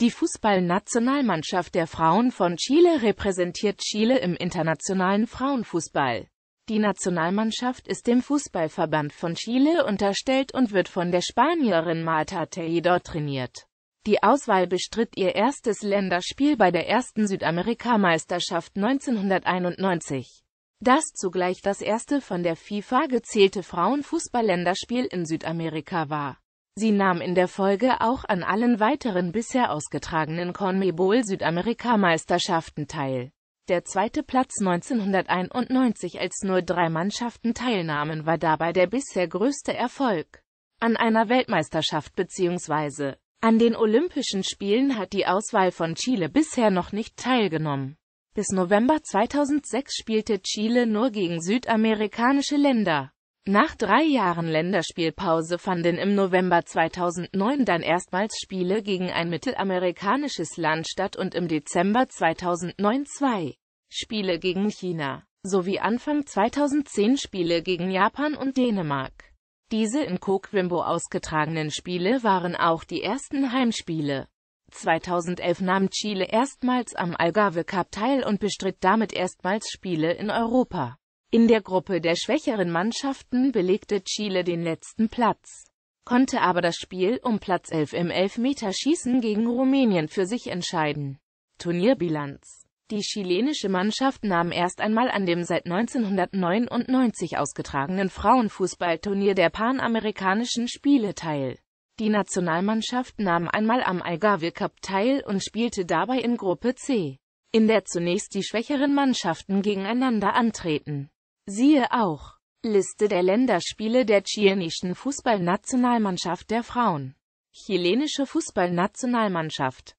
Die Fußballnationalmannschaft der Frauen von Chile repräsentiert Chile im internationalen Frauenfußball. Die Nationalmannschaft ist dem Fußballverband von Chile unterstellt und wird von der Spanierin Marta Tejedor trainiert. Die Auswahl bestritt ihr erstes Länderspiel bei der ersten Südamerikameisterschaft 1991. Das zugleich das erste von der FIFA gezählte Frauenfußballländerspiel in Südamerika war Sie nahm in der Folge auch an allen weiteren bisher ausgetragenen CONMEBOL-Südamerika-Meisterschaften teil. Der zweite Platz 1991 als nur drei Mannschaften teilnahmen war dabei der bisher größte Erfolg. An einer Weltmeisterschaft bzw. an den Olympischen Spielen hat die Auswahl von Chile bisher noch nicht teilgenommen. Bis November 2006 spielte Chile nur gegen südamerikanische Länder. Nach drei Jahren Länderspielpause fanden im November 2009 dann erstmals Spiele gegen ein mittelamerikanisches Land statt und im Dezember 2009 zwei Spiele gegen China, sowie Anfang 2010 Spiele gegen Japan und Dänemark. Diese in Coquimbo ausgetragenen Spiele waren auch die ersten Heimspiele. 2011 nahm Chile erstmals am Algarve Cup teil und bestritt damit erstmals Spiele in Europa. In der Gruppe der schwächeren Mannschaften belegte Chile den letzten Platz, konnte aber das Spiel um Platz 11 im Elfmeterschießen gegen Rumänien für sich entscheiden. Turnierbilanz Die chilenische Mannschaft nahm erst einmal an dem seit 1999 ausgetragenen Frauenfußballturnier der Panamerikanischen Spiele teil. Die Nationalmannschaft nahm einmal am Algarve Cup teil und spielte dabei in Gruppe C, in der zunächst die schwächeren Mannschaften gegeneinander antreten. Siehe auch Liste der Länderspiele der chilenischen Fußballnationalmannschaft der Frauen Chilenische Fußballnationalmannschaft